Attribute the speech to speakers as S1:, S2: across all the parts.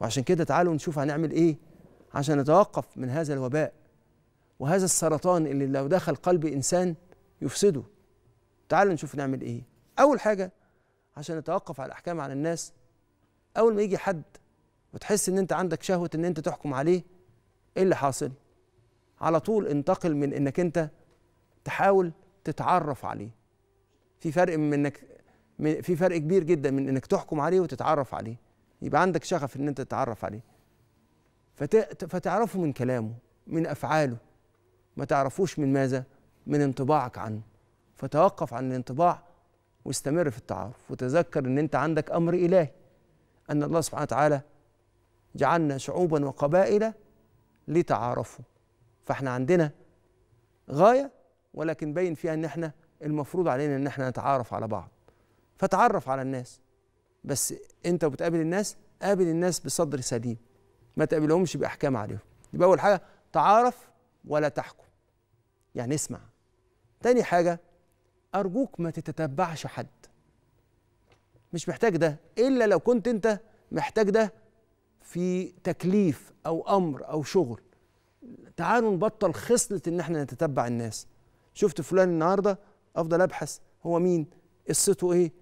S1: وعشان كده تعالوا نشوف هنعمل ايه عشان نتوقف من هذا الوباء وهذا السرطان اللي لو دخل قلب انسان يفسده تعالوا نشوف نعمل ايه اول حاجه عشان نتوقف على الاحكام على الناس اول ما يجي حد وتحس ان انت عندك شهوه ان انت تحكم عليه ايه اللي حاصل على طول انتقل من انك انت تحاول تتعرف عليه في فرق من انك في فرق كبير جدا من انك تحكم عليه وتتعرف عليه يبقى عندك شغف ان انت تتعرف عليه فت... فتعرفه من كلامه من افعاله ما تعرفوش من ماذا من انطباعك عنه فتوقف عن الانطباع واستمر في التعارف وتذكر ان انت عندك امر الهي ان الله سبحانه وتعالى جعلنا شعوبا وقبائل لتعارفوا فاحنا عندنا غايه ولكن باين فيها ان احنا المفروض علينا ان احنا نتعارف على بعض فتعرف على الناس بس انت وبتقابل الناس قابل الناس بصدر سليم ما تقابلهمش باحكام عليهم يبقى اول حاجه تعارف ولا تحكم يعني اسمع تاني حاجه ارجوك ما تتتبعش حد مش محتاج ده الا لو كنت انت محتاج ده في تكليف او امر او شغل تعالوا نبطل خصله ان احنا نتتبع الناس شفت فلان النهارده افضل ابحث هو مين قصته ايه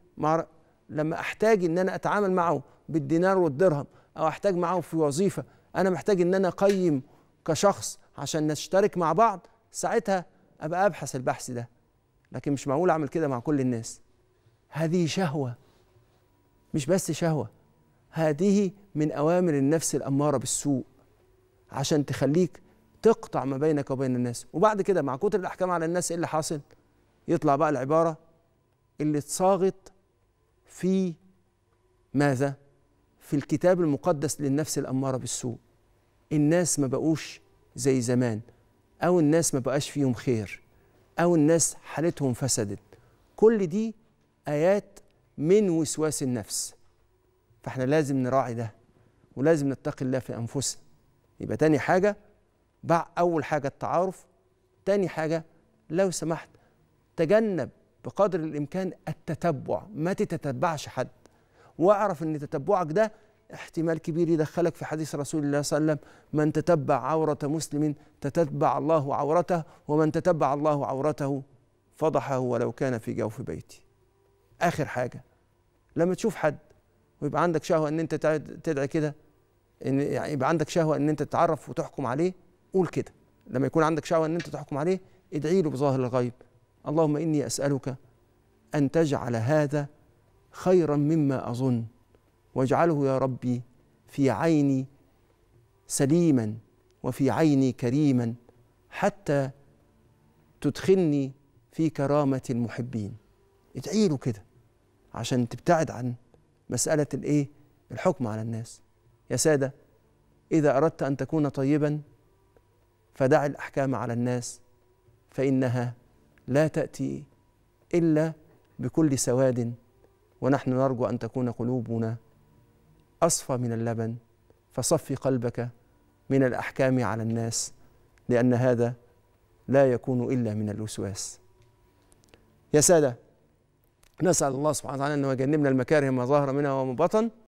S1: لما احتاج ان انا اتعامل معه بالدينار والدرهم او احتاج معه في وظيفه انا محتاج ان انا اقيم كشخص عشان نشترك مع بعض ساعتها ابقى ابحث البحث ده لكن مش معقول اعمل كده مع كل الناس هذه شهوه مش بس شهوه هذه من اوامر النفس الاماره بالسوء عشان تخليك تقطع ما بينك وبين الناس وبعد كده مع كتر الاحكام على الناس ايه اللي حاصل يطلع بقى العباره اللي اتصاغت في ماذا؟ في الكتاب المقدس للنفس الأمارة بالسوء الناس ما بقوش زي زمان أو الناس ما بقاش فيهم خير أو الناس حالتهم فسدت كل دي آيات من وسواس النفس فاحنا لازم نراعي ده ولازم نتقي الله في أنفسنا يبقى تاني حاجة أول حاجة التعارف تاني حاجة لو سمحت تجنب بقدر الامكان التتبع ما تتتبعش حد واعرف ان تتبعك ده احتمال كبير يدخلك في حديث رسول الله صلى الله عليه وسلم من تتبع عورة مسلم تتبع الله عورته ومن تتبع الله عورته فضحه ولو كان في جوف بيتي آخر حاجة لما تشوف حد ويبقى عندك شهوة ان انت تدعي كده ان يعني يبقى عندك شهوة ان انت تتعرف وتحكم عليه قول كده لما يكون عندك شهوة ان انت تحكم عليه ادعي له بظاهر الغيب اللهم إني أسألك أن تجعل هذا خيرا مما أظن واجعله يا ربي في عيني سليما وفي عيني كريما حتى تدخلني في كرامة المحبين ادعي له كده عشان تبتعد عن مسألة الإيه الحكم على الناس يا سادة إذا أردت أن تكون طيبا فدع الأحكام على الناس فإنها لا تأتي إلا بكل سواد ونحن نرجو أن تكون قلوبنا أصفى من اللبن فصف قلبك من الأحكام على الناس لأن هذا لا يكون إلا من الوسواس يا سادة نسأل الله سبحانه وتعالى أن يجنبنا المكاره ما ظهر منها وما بطن